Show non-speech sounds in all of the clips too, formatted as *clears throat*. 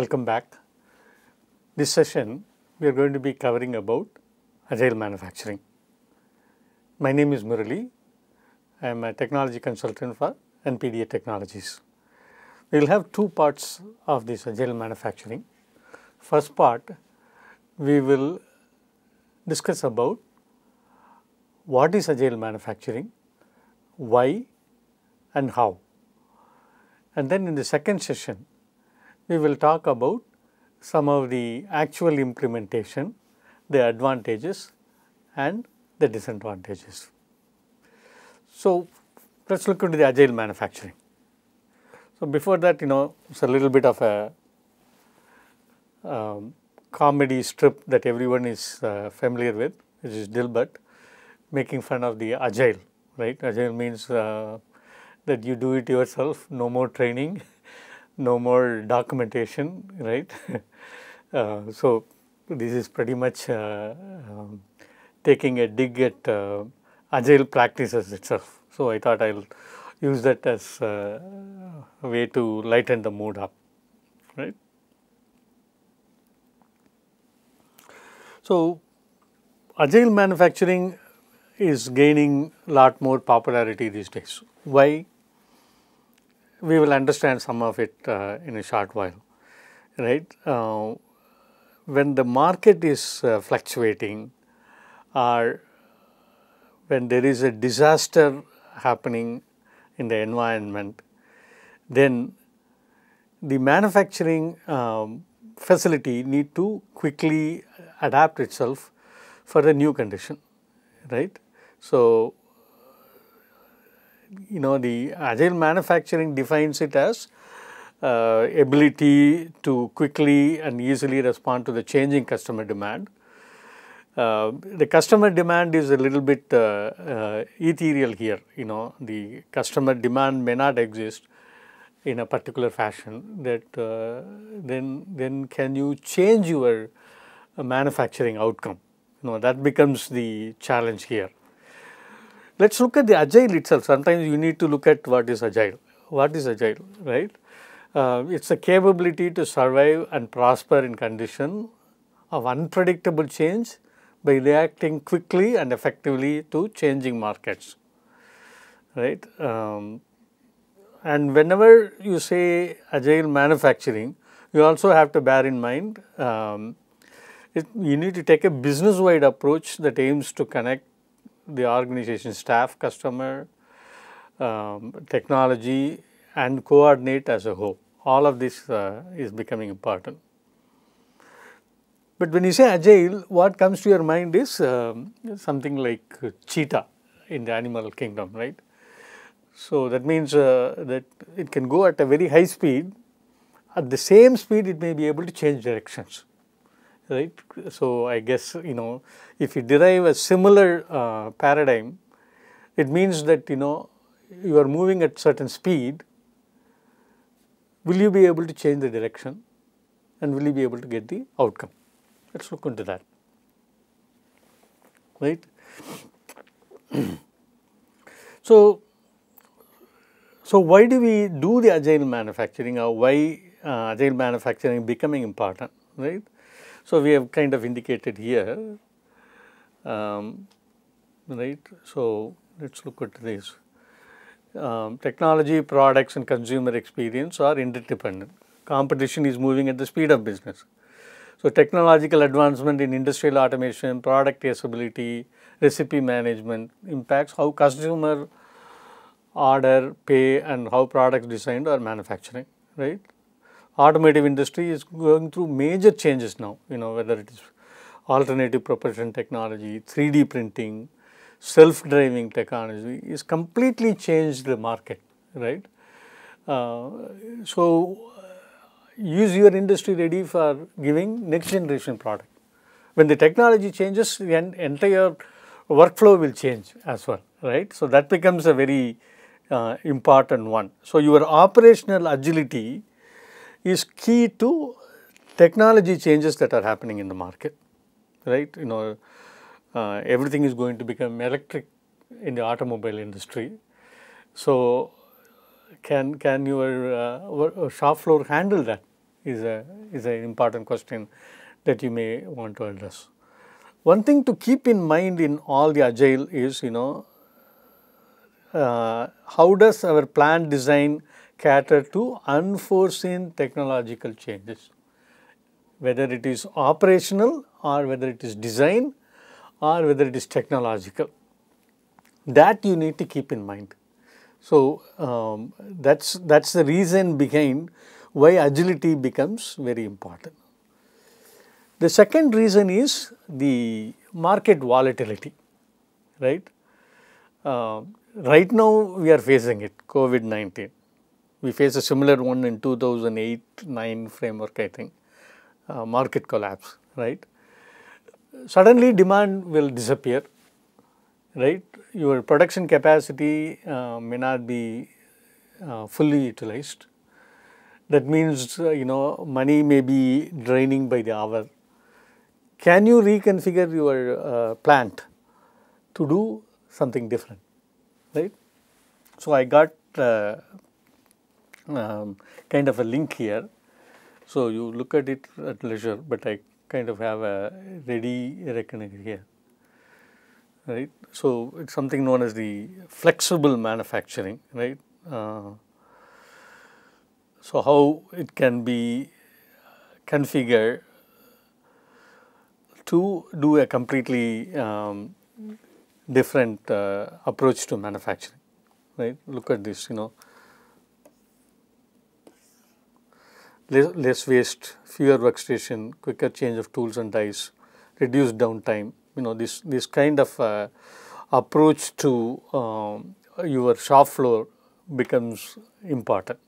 Welcome back. This session we are going to be covering about agile manufacturing. My name is Murali. I am a technology consultant for NPDA Technologies. We will have two parts of this agile manufacturing. First part we will discuss about what is agile manufacturing, why and how. And then in the second session we will talk about some of the actual implementation, the advantages and the disadvantages. So, let us look into the agile manufacturing. So, before that you know it is a little bit of a um, comedy strip that everyone is uh, familiar with which is Dilbert making fun of the agile right. Agile means uh, that you do it yourself, no more training *laughs* no more documentation, right? *laughs* uh, so this is pretty much uh, um, taking a dig at uh, agile practices itself. So I thought I'll use that as uh, a way to lighten the mood up, right? So agile manufacturing is gaining a lot more popularity these days. Why? we will understand some of it uh, in a short while, right? Uh, when the market is uh, fluctuating or when there is a disaster happening in the environment, then the manufacturing um, facility need to quickly adapt itself for the new condition, right? So, you know, the agile manufacturing defines it as uh, ability to quickly and easily respond to the changing customer demand. Uh, the customer demand is a little bit uh, uh ethereal here, you know, the customer demand may not exist in a particular fashion that uh, then, then can you change your uh, manufacturing outcome? You know, that becomes the challenge here. Let's look at the agile itself. Sometimes you need to look at what is agile. What is agile, right? Uh, it's a capability to survive and prosper in condition of unpredictable change by reacting quickly and effectively to changing markets, right? Um, and whenever you say agile manufacturing, you also have to bear in mind um, it, you need to take a business wide approach that aims to connect the organization staff, customer, um, technology and coordinate as a whole. All of this uh, is becoming important. But when you say agile, what comes to your mind is um, something like cheetah in the animal kingdom, right? So that means uh, that it can go at a very high speed. At the same speed, it may be able to change directions right? So I guess, you know, if you derive a similar uh, paradigm, it means that, you know, you are moving at certain speed, will you be able to change the direction and will you be able to get the outcome? Let's look into that, right? *clears throat* so, so why do we do the agile manufacturing or why uh, agile manufacturing becoming important, right? So, we have kind of indicated here, um, right. So, let us look at this. Um, technology, products and consumer experience are interdependent. Competition is moving at the speed of business. So, technological advancement in industrial automation, product traceability, recipe management impacts how customer order, pay and how products designed or manufacturing, right automotive industry is going through major changes now, you know, whether it is alternative propulsion technology, 3D printing, self-driving technology is completely changed the market, right? Uh, so, use your industry ready for giving next generation product. When the technology changes, the entire workflow will change as well, right? So, that becomes a very uh, important one. So, your operational agility is key to technology changes that are happening in the market, right? You know, uh, everything is going to become electric in the automobile industry. So, can can your uh, shop floor handle that? Is a is an important question that you may want to address. One thing to keep in mind in all the agile is you know uh, how does our plant design cater to unforeseen technological changes, whether it is operational or whether it is design or whether it is technological. That you need to keep in mind. So, um, that's, that's the reason behind why agility becomes very important. The second reason is the market volatility, right? Uh, right now, we are facing it, COVID-19 we faced a similar one in 2008-9 framework, I think, uh, market collapse, right? Suddenly demand will disappear, right? Your production capacity uh, may not be uh, fully utilized. That means, uh, you know, money may be draining by the hour. Can you reconfigure your uh, plant to do something different, right? So I got uh, um, kind of a link here. So, you look at it at leisure, but I kind of have a ready reckoning here. Right. So, it is something known as the flexible manufacturing, right. Uh, so, how it can be configured to do a completely um, different uh, approach to manufacturing, right. Look at this, you know, less, less waste, fewer workstation, quicker change of tools and dies, reduced downtime. You know, this, this kind of uh, approach to um, your shop floor becomes important.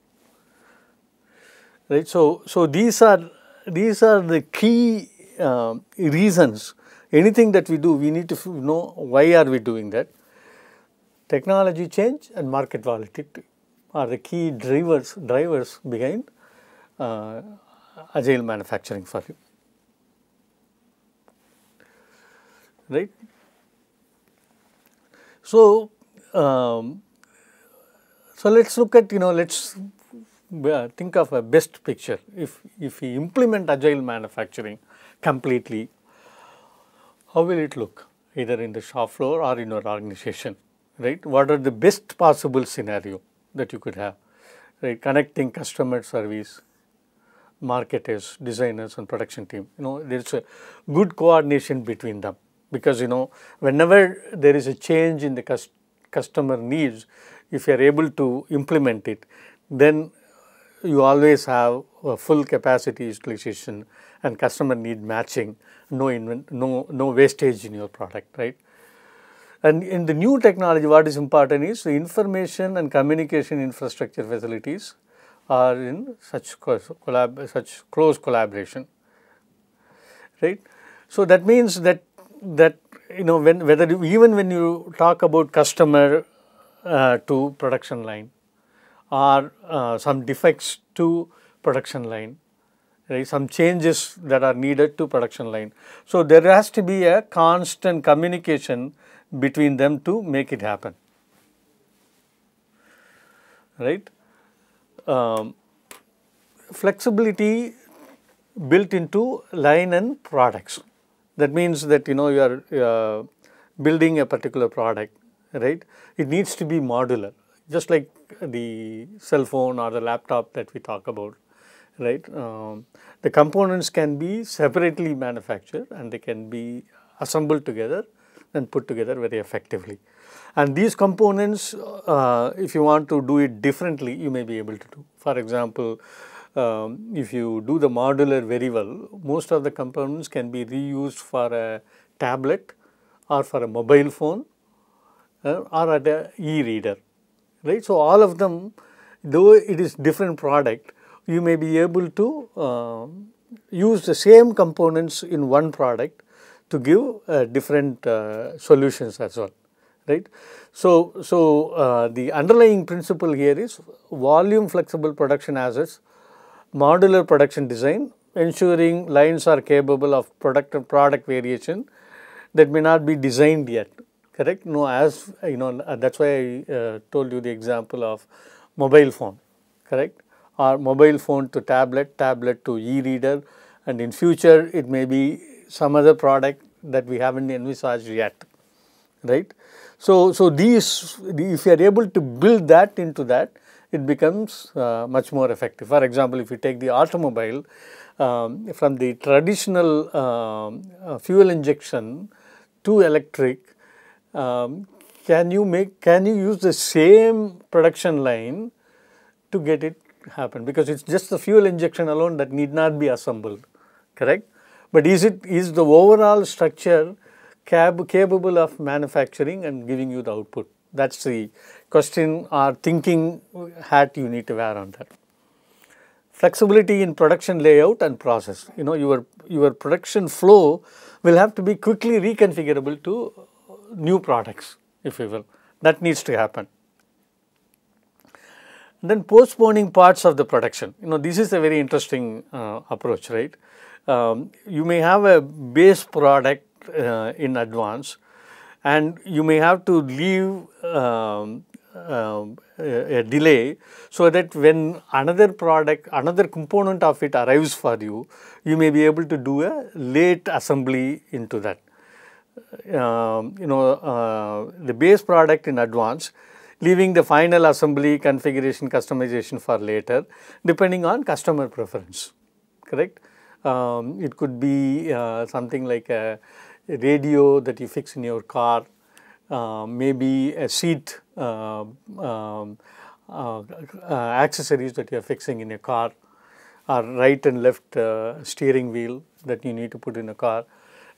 Right. So, so these are these are the key uh, reasons. Anything that we do, we need to know why are we doing that. Technology change and market volatility are the key drivers drivers behind uh, agile manufacturing for you. Right? So, um, so let's look at you know let's uh, think of a best picture. If if we implement agile manufacturing completely, how will it look? Either in the shop floor or in your organization, right? What are the best possible scenario that you could have? Right, connecting customer service, marketers, designers and production team. You know, there's a good coordination between them because, you know, whenever there is a change in the customer needs, if you are able to implement it, then you always have full capacity utilization and customer need matching, no, no, no wastage in your product, right? And in the new technology, what is important is the information and communication infrastructure facilities are in such collab such close collaboration right so that means that that you know when whether you, even when you talk about customer uh, to production line or uh, some defects to production line right some changes that are needed to production line so there has to be a constant communication between them to make it happen right um, flexibility built into line and products. That means that you know you are uh, building a particular product, right? It needs to be modular, just like the cell phone or the laptop that we talk about, right? Um, the components can be separately manufactured and they can be assembled together and put together very effectively. And these components, uh, if you want to do it differently, you may be able to do. For example, um, if you do the modular very well, most of the components can be reused for a tablet or for a mobile phone uh, or at reader right. So, all of them, though it is different product, you may be able to uh, use the same components in one product to give uh, different uh, solutions as well, right. So, so uh, the underlying principle here is volume flexible production assets, modular production design, ensuring lines are capable of product product variation that may not be designed yet correct no as you know that's why i uh, told you the example of mobile phone correct or mobile phone to tablet tablet to e-reader and in future it may be some other product that we haven't envisaged yet, right? So, so these, if you are able to build that into that, it becomes uh, much more effective. For example, if you take the automobile um, from the traditional um, uh, fuel injection to electric, um, can you make, can you use the same production line to get it happen? Because it's just the fuel injection alone that need not be assembled, correct? But is it is the overall structure cab capable of manufacturing and giving you the output? That's the question or thinking hat you need to wear on that. Flexibility in production layout and process. You know your your production flow will have to be quickly reconfigurable to new products, if you will. That needs to happen then postponing parts of the production. You know, this is a very interesting uh, approach, right? um, you may have a base product uh, in advance and you may have to leave um, um, a, a, delay so that when another product, another component of it arrives for you, you may be able to do a late assembly into that. Um, you know, uh, the base product in advance, leaving the final assembly, configuration, customization for later, depending on customer preference, correct? Um, it could be uh, something like a radio that you fix in your car, uh, maybe a seat um, um, uh, um, accessories that you are fixing in a car, or right and left uh, steering wheel that you need to put in a car.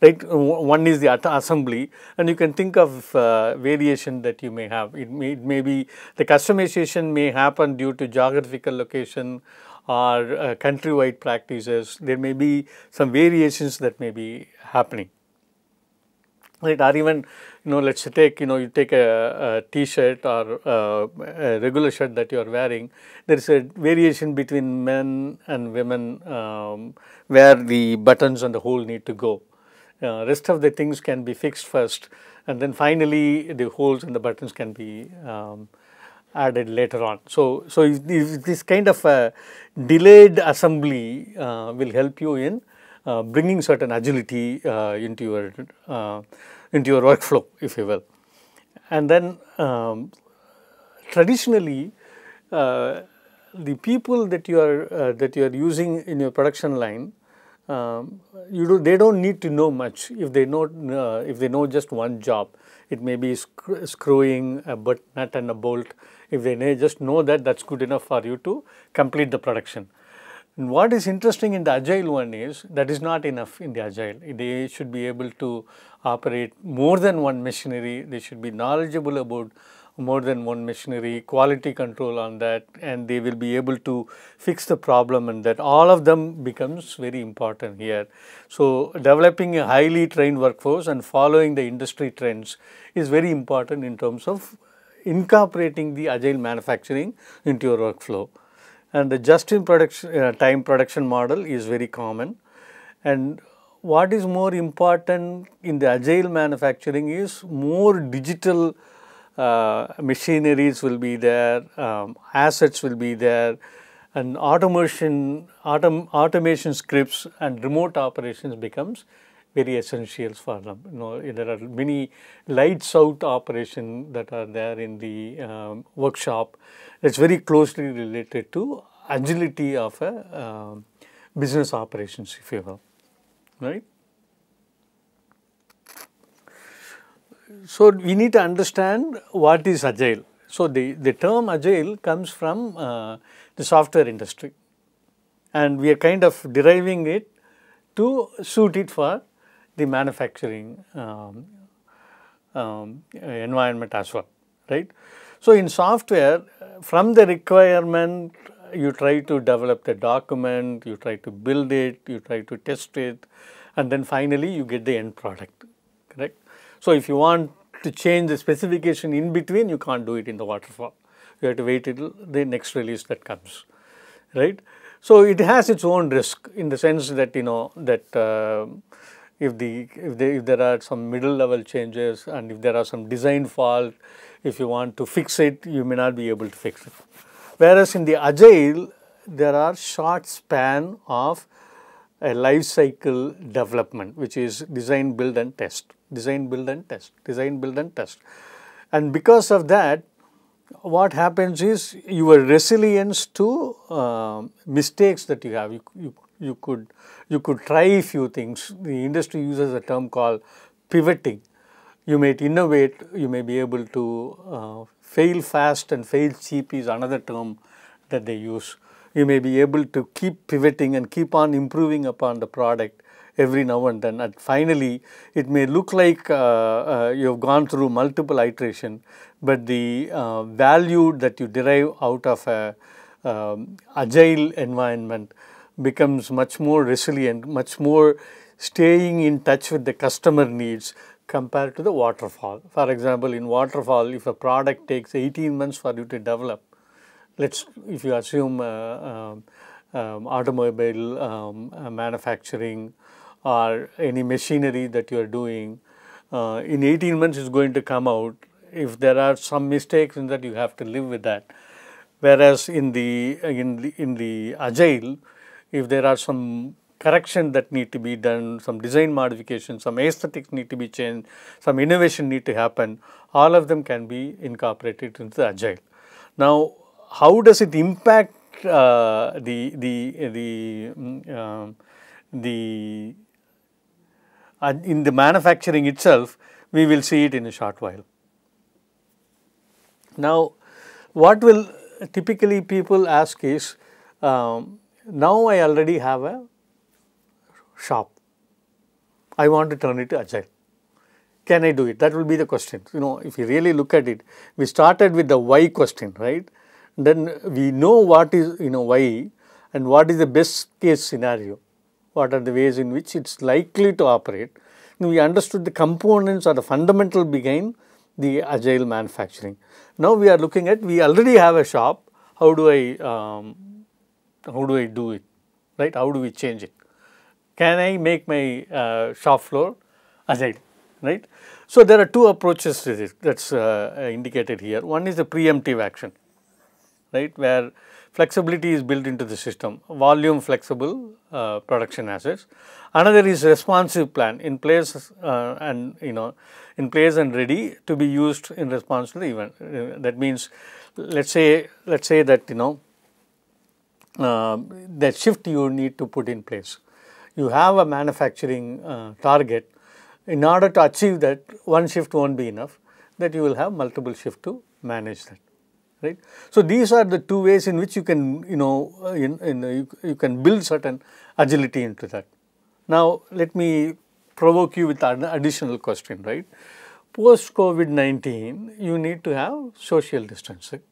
Right, uh, one is the assembly, and you can think of variation that you may have. It may, it may be the customization may happen due to geographical location or uh, countrywide practices. There may be some variations that may be happening. Right, or even you know, let's take you know, you take a, a t-shirt or a, uh, a, regular shirt that you are wearing. There is a variation between men and women um, where the buttons and the hole need to go. Uh, rest of the things can be fixed first, and then finally the holes and the buttons can be um, added later on. So, so if, if this kind of a uh, delayed assembly uh, will help you in uh, bringing certain agility uh, into your uh, into your workflow, if you will. And then um, traditionally, uh, the people that you are that you are using in your production line, um, you do they don't need to know much if they know if they know just one job. It may be sc screwing a butt nut and a bolt if they just know that, that's good enough for you to complete the production. And what is interesting in the agile one is that is not enough in the agile. They should be able to operate more than one machinery. They should be knowledgeable about more than one machinery, quality control on that, and they will be able to fix the problem and that all of them becomes very important here. So, developing a highly trained workforce and following the industry trends is very important in terms of incorporating the agile manufacturing into your workflow. And the just in production uh, time production model is very common. And what is more important in the agile manufacturing is more digital uh, machineries will be there, um, assets will be there, and automation, autom automation scripts and remote operations becomes very essentials for them. You know, there are many lights out operation that are there in the um, workshop. It's very closely related to agility of a um, business operations, if you will, right? So we need to understand what is agile. So the, the term agile comes from uh, the software industry and we are kind of deriving it to suit it for the manufacturing um, um, environment as well, right? So in software, from the requirement, you try to develop the document, you try to build it, you try to test it, and then finally you get the end product, correct? So if you want to change the specification in between, you can't do it in the waterfall. You have to wait till the next release that comes, right? So it has its own risk in the sense that, you know, that uh, if the if, they, if there are some middle level changes and if there are some design fault, if you want to fix it, you may not be able to fix it. Whereas in the agile, there are short span of a life cycle development, which is design, build and test, design, build and test, design, build and test. And because of that, what happens is your resilience to uh, mistakes that you have. You, you, you could you could try few things. The industry uses a term called pivoting. You may innovate, you may be able to uh, fail fast and fail cheap is another term that they use. You may be able to keep pivoting and keep on improving upon the product every now and then and finally it may look like uh, uh, you have gone through multiple iteration but the uh, value that you derive out of a um, agile environment becomes much more resilient, much more staying in touch with the customer needs compared to the waterfall. For example, in waterfall, if a product takes 18 months for you to develop, let's if you assume uh, um, um automobile um, uh, manufacturing or any machinery that you are doing, uh, in 18 months is going to come out. If there are some mistakes in that, you have to live with that. Whereas in the in the, in the agile, if there are some correction that need to be done, some design modification, some aesthetics need to be changed, some innovation need to happen, all of them can be incorporated into agile. Now, how does it impact uh, the the the uh, the uh, in the manufacturing itself? We will see it in a short while. Now, what will typically people ask is um, now I already have a shop. I want to turn it to agile. Can I do it? That will be the question. You know, if you really look at it, we started with the why question, right? Then we know what is, you know, why and what is the best case scenario. What are the ways in which it's likely to operate? And we understood the components or the fundamental behind the agile manufacturing. Now we are looking at, we already have a shop. How do I um, how do I do it, right? How do we change it? Can I make my uh, shop floor agile, right? So there are two approaches to this that's uh, indicated here. One is the preemptive action, right, where flexibility is built into the system, volume flexible uh, production assets. Another is responsive plan in place uh, and you know in place and ready to be used in response to the event. Uh, that means, let's say let's say that you know uh, that shift you need to put in place. You have a manufacturing uh, target. In order to achieve that, one shift won't be enough, that you will have multiple shift to manage that. Right? So these are the two ways in which you can, you know, uh, in, in, you, you can build certain agility into that. Now, let me provoke you with an additional question, right? Post COVID-19, you need to have social distancing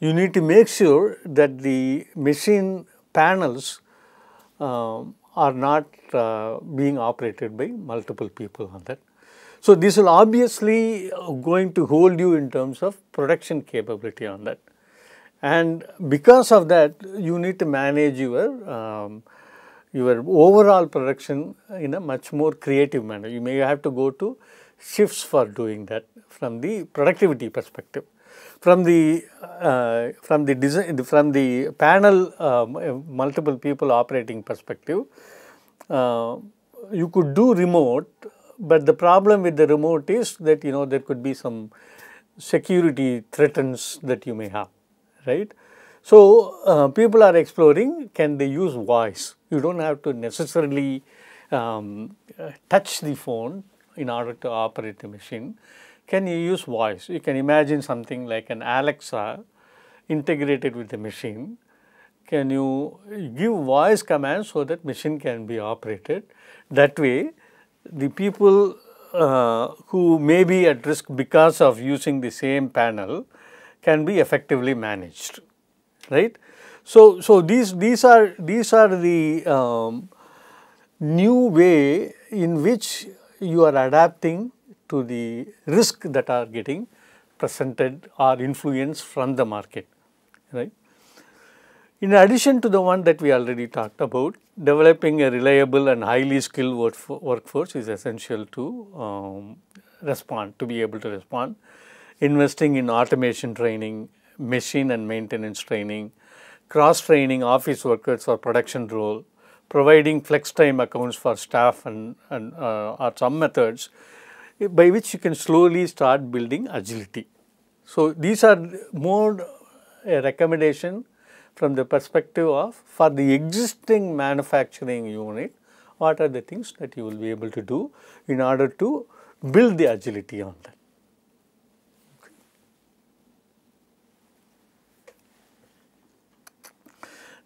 you need to make sure that the machine panels uh, are not uh, being operated by multiple people on that. So, this will obviously uh, going to hold you in terms of production capability on that. And because of that, you need to manage your um, your overall production in a much more creative manner. You may have to go to shifts for doing that from the productivity perspective from the uh, from the design from the panel um, uh, multiple people operating perspective uh, you could do remote but the problem with the remote is that you know there could be some security threats that you may have right so uh, people are exploring can they use voice you don't have to necessarily um, touch the phone in order to operate the machine can you use voice? You can imagine something like an Alexa integrated with the machine. Can you give voice commands so that machine can be operated? That way, the people uh, who may be at risk because of using the same panel can be effectively managed, right? So, so these these are these are the um, new way in which you are adapting to the risk that are getting presented or influenced from the market, right. In addition to the one that we already talked about, developing a reliable and highly skilled work workforce is essential to um, respond, to be able to respond. Investing in automation training, machine and maintenance training, cross-training office workers for production role, providing flex time accounts for staff and, and uh, are some methods by which you can slowly start building agility. So, these are more a recommendation from the perspective of for the existing manufacturing unit, what are the things that you will be able to do in order to build the agility on that.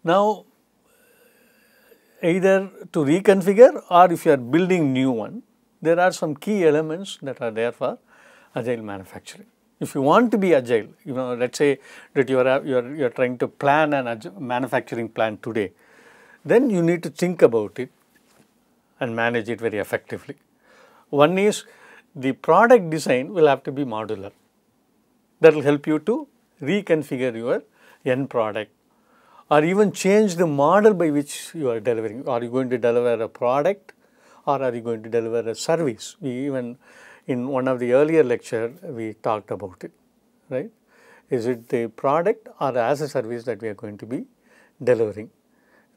Now, either to reconfigure or if you are building new one, there are some key elements that are there for agile manufacturing. If you want to be agile, you know, let's say that you are you are you are trying to plan an manufacturing plan today, then you need to think about it and manage it very effectively. One is the product design will have to be modular. That will help you to reconfigure your end product or even change the model by which you are delivering. Are you going to deliver a product or are you going to deliver a service? We even in one of the earlier lecture we talked about it, right? Is it the product or as a service that we are going to be delivering,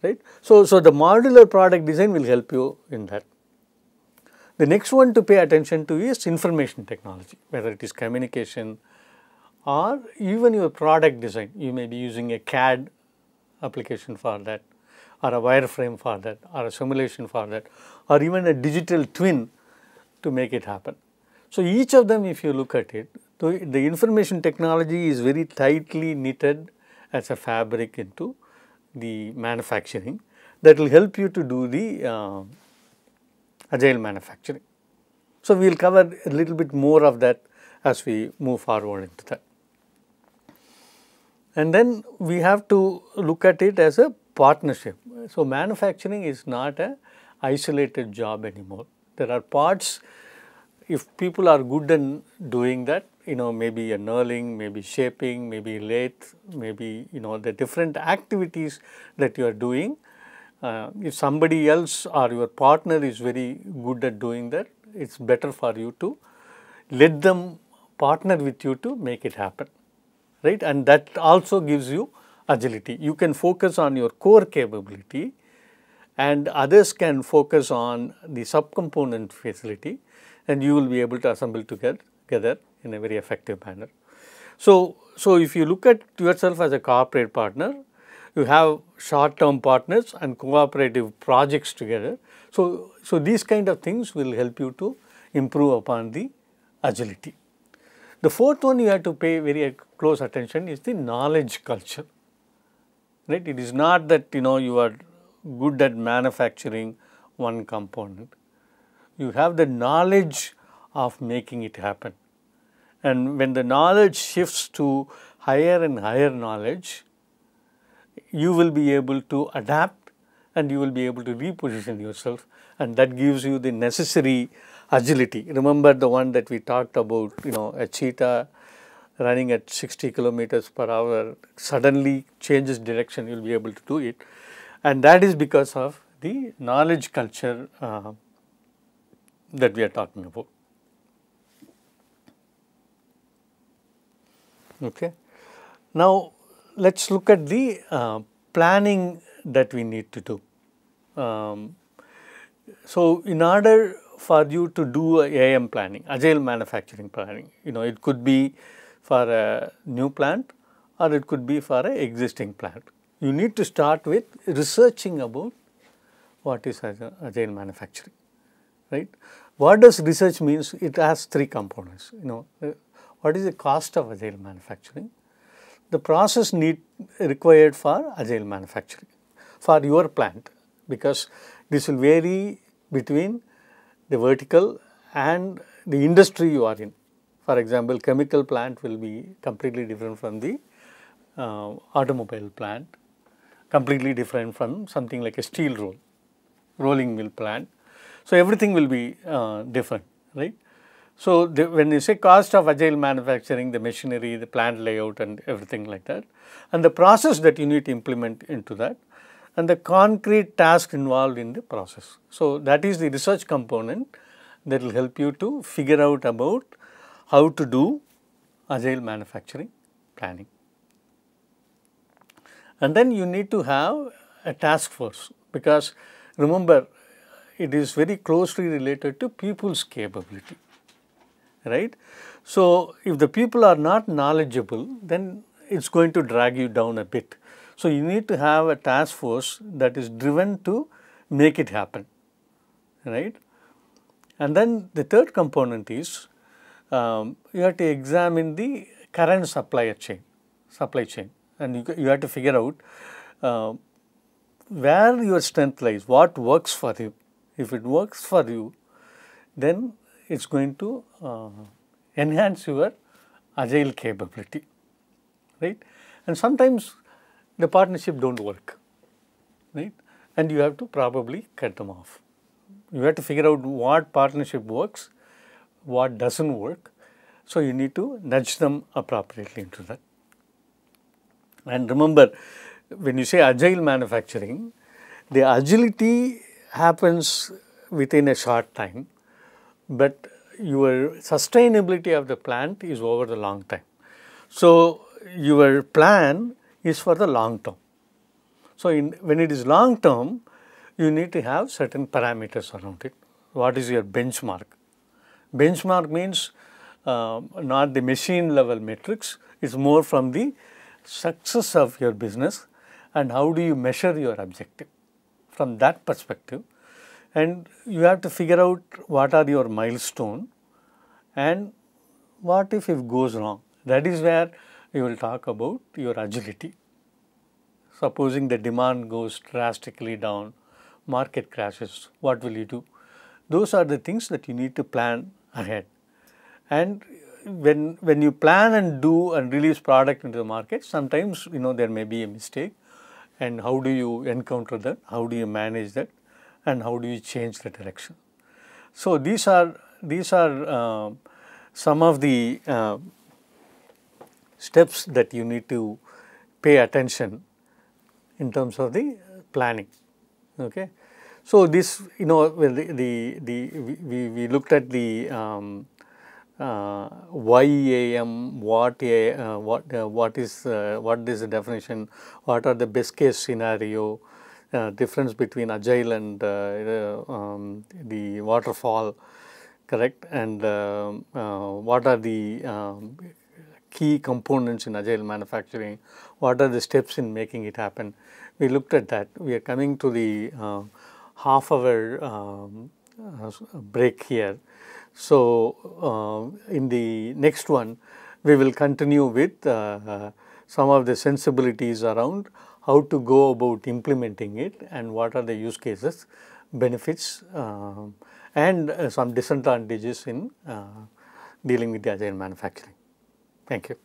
right? So, so the modular product design will help you in that. The next one to pay attention to is information technology, whether it is communication or even your product design. You may be using a CAD application for that or a wireframe for that or a simulation for that or even a digital twin to make it happen. So, each of them if you look at it, the information technology is very tightly knitted as a fabric into the manufacturing that will help you to do the uh, agile manufacturing. So, we will cover a little bit more of that as we move forward into that. And then we have to look at it as a partnership. So manufacturing is not a isolated job anymore. There are parts, if people are good in doing that, you know, maybe nurling, maybe shaping, maybe lathe, maybe, you know, the different activities that you are doing. Uh, if somebody else or your partner is very good at doing that, it's better for you to let them partner with you to make it happen, right? And that also gives you agility. You can focus on your core capability and others can focus on the subcomponent facility and you will be able to assemble together, together in a very effective manner. So, so if you look at yourself as a corporate partner, you have short-term partners and cooperative projects together. So, so these kind of things will help you to improve upon the agility. The fourth one you have to pay very close attention is the knowledge culture right. It is not that you know you are good at manufacturing one component. You have the knowledge of making it happen. And when the knowledge shifts to higher and higher knowledge, you will be able to adapt and you will be able to reposition yourself and that gives you the necessary agility. Remember the one that we talked about, you know, a cheetah running at 60 kilometers per hour suddenly changes direction, you will be able to do it. And that is because of the knowledge culture uh, that we are talking about. Okay. Now, let us look at the uh, planning that we need to do. Um, so, in order for you to do a AM planning, agile manufacturing planning, you know, it could be for a new plant or it could be for a existing plant. You need to start with researching about what is agile manufacturing, right. What does research means? It has three components, you know, what is the cost of agile manufacturing, the process need required for agile manufacturing for your plant because this will vary between the vertical and the industry you are in. For example, chemical plant will be completely different from the uh, automobile plant, completely different from something like a steel roll, rolling mill plant. So, everything will be uh, different, right. So, the, when you say cost of agile manufacturing, the machinery, the plant layout and everything like that and the process that you need to implement into that and the concrete task involved in the process. So, that is the research component that will help you to figure out about how to do agile manufacturing planning. And then you need to have a task force because remember it is very closely related to people's capability, right. So, if the people are not knowledgeable then it is going to drag you down a bit. So, you need to have a task force that is driven to make it happen, right. And then the third component is um, you have to examine the current supply chain, supply chain, and you, you have to figure out uh, where your strength lies, what works for you. If it works for you, then it's going to uh, enhance your agile capability, right? And sometimes the partnership don't work, right? And you have to probably cut them off. You have to figure out what partnership works what doesn't work. So you need to nudge them appropriately into that. And remember, when you say agile manufacturing, the agility happens within a short time, but your sustainability of the plant is over the long time. So your plan is for the long term. So in, when it is long term, you need to have certain parameters around it. What is your benchmark? Benchmark means uh, not the machine level metrics, it's more from the success of your business and how do you measure your objective from that perspective. And you have to figure out what are your milestone and what if it goes wrong. That is where you will talk about your agility. Supposing the demand goes drastically down, market crashes, what will you do? Those are the things that you need to plan ahead. And when, when you plan and do and release product into the market, sometimes you know there may be a mistake and how do you encounter that, how do you manage that and how do you change the direction. So, these are, these are uh, some of the uh, steps that you need to pay attention in terms of the planning. Okay. So this, you know, the, the, the we, we looked at the um, uh, YAM, what a, uh, what uh, what is uh, what is the definition? What are the best case scenario? Uh, difference between agile and uh, um, the waterfall, correct? And uh, what are the um, key components in agile manufacturing? What are the steps in making it happen? We looked at that. We are coming to the half hour um, uh, break here. So, um, in the next one, we will continue with uh, some of the sensibilities around how to go about implementing it and what are the use cases, benefits um, and uh, some disadvantages in dealing with the agile manufacturing. Thank you.